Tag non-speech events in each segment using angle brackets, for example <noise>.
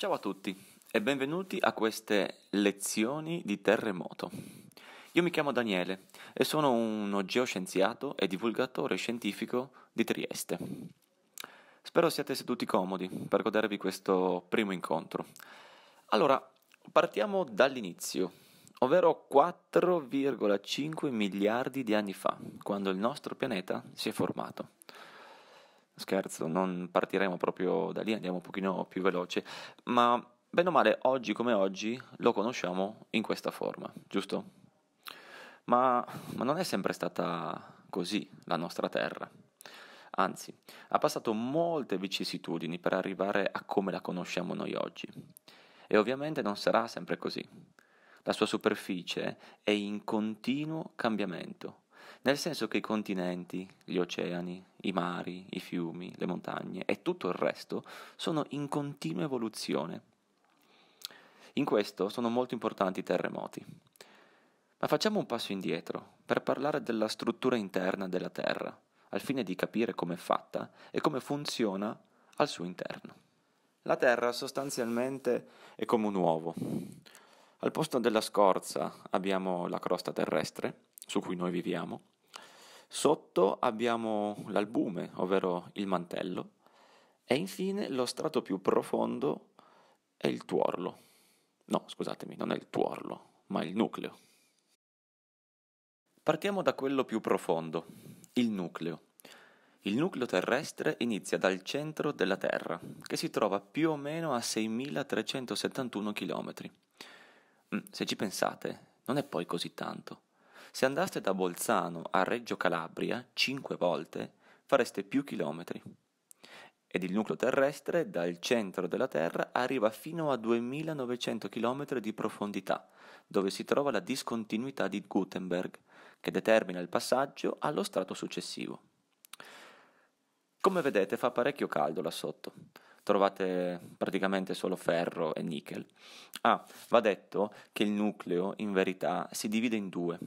Ciao a tutti e benvenuti a queste lezioni di terremoto. Io mi chiamo Daniele e sono uno geoscienziato e divulgatore scientifico di Trieste. Spero siate seduti comodi per godervi questo primo incontro. Allora, partiamo dall'inizio, ovvero 4,5 miliardi di anni fa, quando il nostro pianeta si è formato scherzo, non partiremo proprio da lì, andiamo un pochino più veloce, ma bene o male oggi come oggi lo conosciamo in questa forma, giusto? Ma, ma non è sempre stata così la nostra terra. Anzi, ha passato molte vicissitudini per arrivare a come la conosciamo noi oggi. E ovviamente non sarà sempre così. La sua superficie è in continuo cambiamento nel senso che i continenti, gli oceani, i mari, i fiumi, le montagne e tutto il resto sono in continua evoluzione. In questo sono molto importanti i terremoti. Ma facciamo un passo indietro per parlare della struttura interna della Terra, al fine di capire com'è fatta e come funziona al suo interno. La Terra sostanzialmente è come un uovo. Al posto della scorza abbiamo la crosta terrestre, su cui noi viviamo, Sotto abbiamo l'albume, ovvero il mantello, e infine lo strato più profondo è il tuorlo. No, scusatemi, non è il tuorlo, ma il nucleo. Partiamo da quello più profondo, il nucleo. Il nucleo terrestre inizia dal centro della Terra, che si trova più o meno a 6.371 km. Mm, se ci pensate, non è poi così tanto. Se andaste da Bolzano a Reggio Calabria 5 volte, fareste più chilometri. Ed il nucleo terrestre dal centro della Terra arriva fino a 2900 km di profondità, dove si trova la discontinuità di Gutenberg, che determina il passaggio allo strato successivo. Come vedete fa parecchio caldo là sotto. Trovate praticamente solo ferro e nickel. Ah, va detto che il nucleo in verità si divide in due,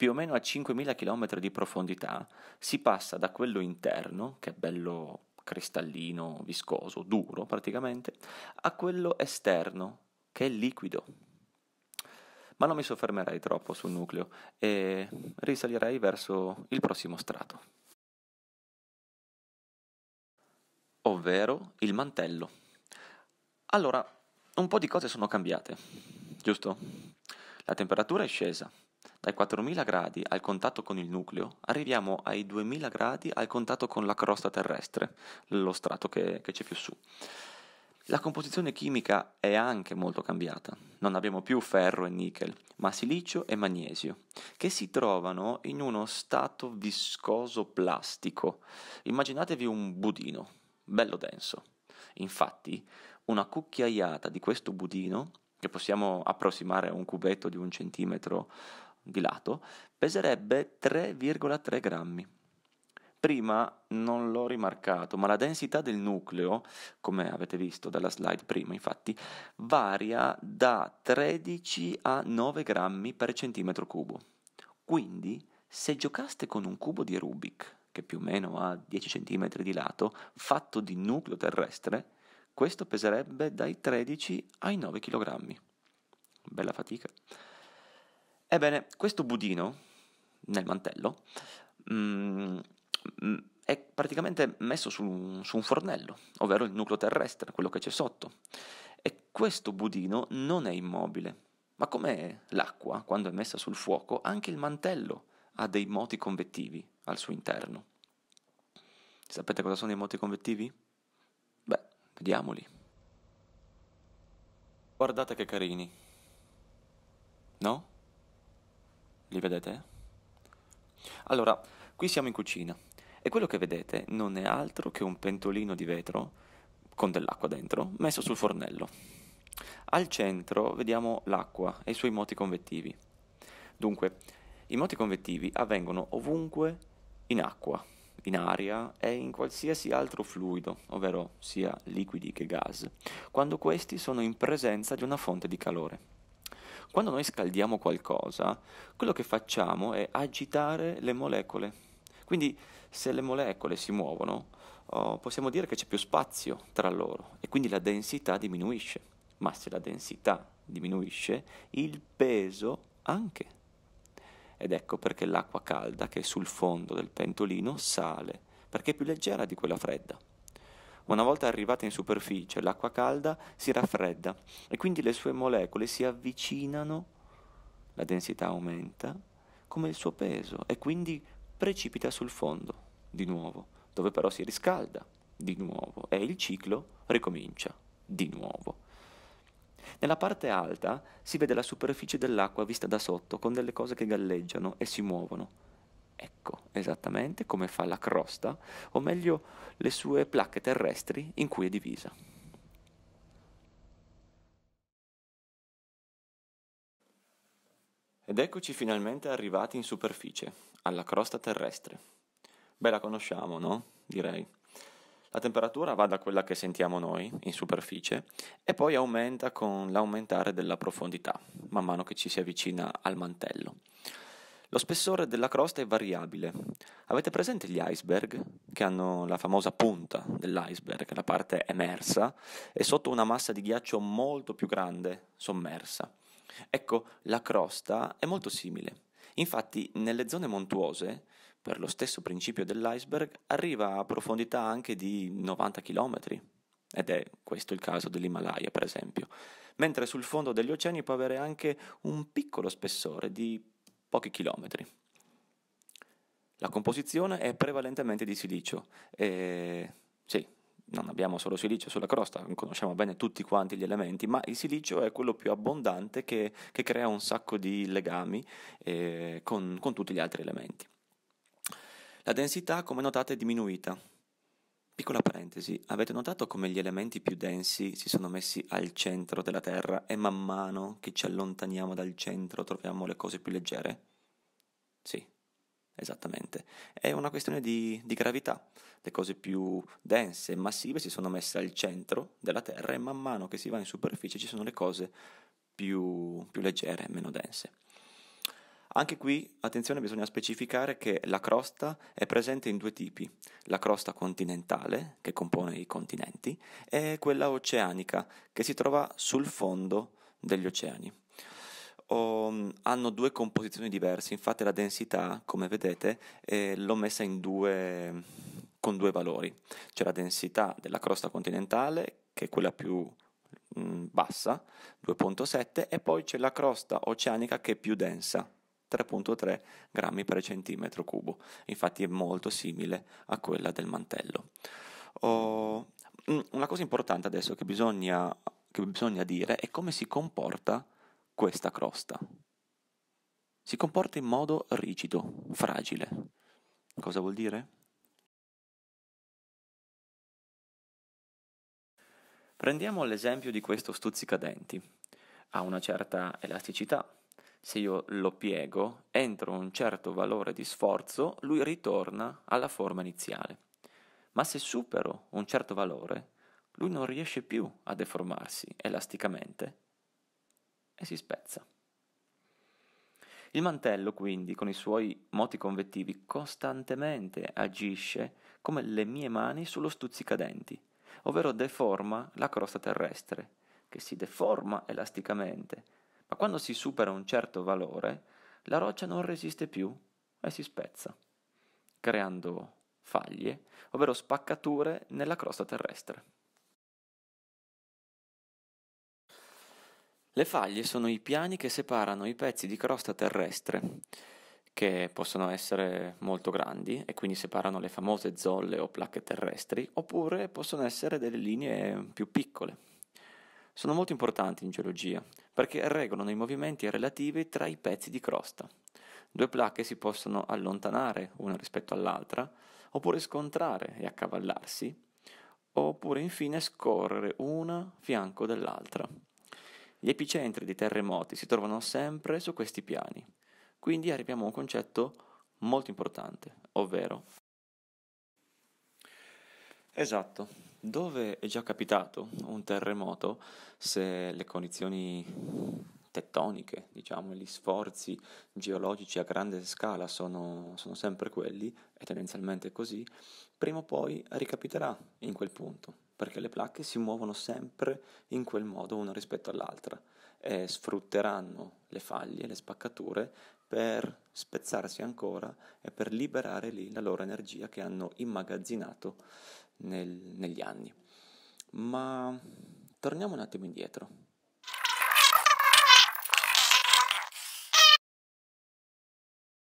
più o meno a 5.000 km di profondità, si passa da quello interno, che è bello cristallino, viscoso, duro praticamente, a quello esterno, che è liquido. Ma non mi soffermerei troppo sul nucleo e risalirei verso il prossimo strato, ovvero il mantello. Allora, un po' di cose sono cambiate, giusto? La temperatura è scesa, dai 4000 gradi al contatto con il nucleo arriviamo ai 2000 gradi al contatto con la crosta terrestre, lo strato che, che c'è più su. La composizione chimica è anche molto cambiata. Non abbiamo più ferro e nickel, ma silicio e magnesio, che si trovano in uno stato viscoso plastico. Immaginatevi un budino, bello denso. Infatti, una cucchiaiata di questo budino, che possiamo approssimare a un cubetto di un centimetro di lato peserebbe 3,3 grammi. Prima non l'ho rimarcato, ma la densità del nucleo, come avete visto dalla slide prima infatti, varia da 13 a 9 grammi per centimetro cubo. Quindi, se giocaste con un cubo di Rubik, che più o meno ha 10 cm di lato, fatto di nucleo terrestre, questo peserebbe dai 13 ai 9 kg. Bella fatica. Ebbene, questo budino nel mantello mm, mm è praticamente messo su, su un fornello, ovvero il nucleo terrestre, quello che c'è sotto. E questo budino non è immobile, ma come l'acqua, quando è messa sul fuoco, anche il mantello ha dei moti convettivi al suo interno. Sapete cosa sono i moti convettivi? Beh, vediamoli. Guardate che carini. No? Li vedete? Allora, qui siamo in cucina e quello che vedete non è altro che un pentolino di vetro con dell'acqua dentro messo sul fornello. Al centro vediamo l'acqua e i suoi moti convettivi. Dunque, i moti convettivi avvengono ovunque in acqua, in aria e in qualsiasi altro fluido, ovvero sia liquidi che gas, quando questi sono in presenza di una fonte di calore. Quando noi scaldiamo qualcosa, quello che facciamo è agitare le molecole. Quindi se le molecole si muovono, oh, possiamo dire che c'è più spazio tra loro e quindi la densità diminuisce. Ma se la densità diminuisce, il peso anche. Ed ecco perché l'acqua calda che è sul fondo del pentolino sale, perché è più leggera di quella fredda. Una volta arrivata in superficie, l'acqua calda si raffredda e quindi le sue molecole si avvicinano, la densità aumenta, come il suo peso e quindi precipita sul fondo, di nuovo, dove però si riscalda, di nuovo, e il ciclo ricomincia, di nuovo. Nella parte alta si vede la superficie dell'acqua vista da sotto con delle cose che galleggiano e si muovono. Ecco, esattamente come fa la crosta, o meglio le sue placche terrestri in cui è divisa. Ed eccoci finalmente arrivati in superficie, alla crosta terrestre. Beh, la conosciamo, no? Direi. La temperatura va da quella che sentiamo noi in superficie e poi aumenta con l'aumentare della profondità, man mano che ci si avvicina al mantello. Lo spessore della crosta è variabile. Avete presente gli iceberg, che hanno la famosa punta dell'iceberg, la parte emersa, e sotto una massa di ghiaccio molto più grande, sommersa? Ecco, la crosta è molto simile. Infatti, nelle zone montuose, per lo stesso principio dell'iceberg, arriva a profondità anche di 90 km. Ed è questo il caso dell'Himalaya, per esempio. Mentre sul fondo degli oceani può avere anche un piccolo spessore di pochi chilometri. La composizione è prevalentemente di silicio. E, sì, non abbiamo solo silicio sulla crosta, conosciamo bene tutti quanti gli elementi, ma il silicio è quello più abbondante che, che crea un sacco di legami eh, con, con tutti gli altri elementi. La densità, come notate, è diminuita Piccola parentesi, avete notato come gli elementi più densi si sono messi al centro della Terra e man mano che ci allontaniamo dal centro troviamo le cose più leggere? Sì, esattamente. È una questione di, di gravità. Le cose più dense e massive si sono messe al centro della Terra e man mano che si va in superficie ci sono le cose più, più leggere, meno dense. Anche qui, attenzione, bisogna specificare che la crosta è presente in due tipi, la crosta continentale, che compone i continenti, e quella oceanica, che si trova sul fondo degli oceani. O, mm, hanno due composizioni diverse, infatti la densità, come vedete, eh, l'ho messa due, con due valori. C'è la densità della crosta continentale, che è quella più mh, mm, bassa, 2.7, e poi c'è la crosta oceanica che è più densa, 3.3 grammi per centimetro cubo, infatti è molto simile a quella del mantello. Oh, una cosa importante adesso che bisogna, che bisogna dire è come si comporta questa crosta. Si comporta in modo rigido, fragile. Cosa vuol dire? Prendiamo l'esempio di questo stuzzicadenti. Ha una certa elasticità, se io lo piego, entro un certo valore di sforzo, lui ritorna alla forma iniziale. Ma se supero un certo valore, lui non riesce più a deformarsi elasticamente e si spezza. Il mantello, quindi, con i suoi moti convettivi, costantemente agisce come le mie mani sullo stuzzicadenti, ovvero deforma la crosta terrestre, che si deforma elasticamente ma quando si supera un certo valore, la roccia non resiste più e si spezza, creando faglie, ovvero spaccature nella crosta terrestre. Le faglie sono i piani che separano i pezzi di crosta terrestre, che possono essere molto grandi e quindi separano le famose zolle o placche terrestri, oppure possono essere delle linee più piccole, sono molto importanti in geologia perché regolano i movimenti relativi tra i pezzi di crosta. Due placche si possono allontanare una rispetto all'altra, oppure scontrare e accavallarsi, oppure infine scorrere una fianco dell'altra. Gli epicentri dei terremoti si trovano sempre su questi piani, quindi arriviamo a un concetto molto importante, ovvero... Esatto, dove è già capitato un terremoto, se le condizioni tettoniche, diciamo, gli sforzi geologici a grande scala sono, sono sempre quelli, e tendenzialmente così, prima o poi ricapiterà in quel punto, perché le placche si muovono sempre in quel modo una rispetto all'altra e sfrutteranno le faglie, le spaccature per spezzarsi ancora e per liberare lì la loro energia che hanno immagazzinato nel, negli anni. Ma torniamo un attimo indietro.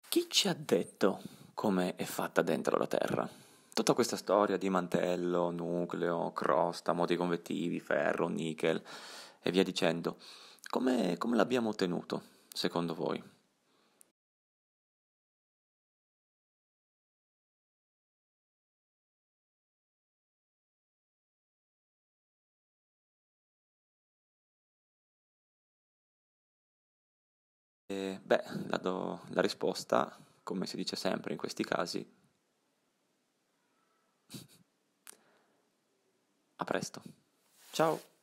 Chi ci ha detto come è fatta dentro la Terra? Tutta questa storia di mantello, nucleo, crosta, moti convettivi, ferro, nickel e via dicendo, come, come l'abbiamo ottenuto, secondo voi? beh, la, do, la risposta, come si dice sempre in questi casi, <laughs> a presto. Ciao!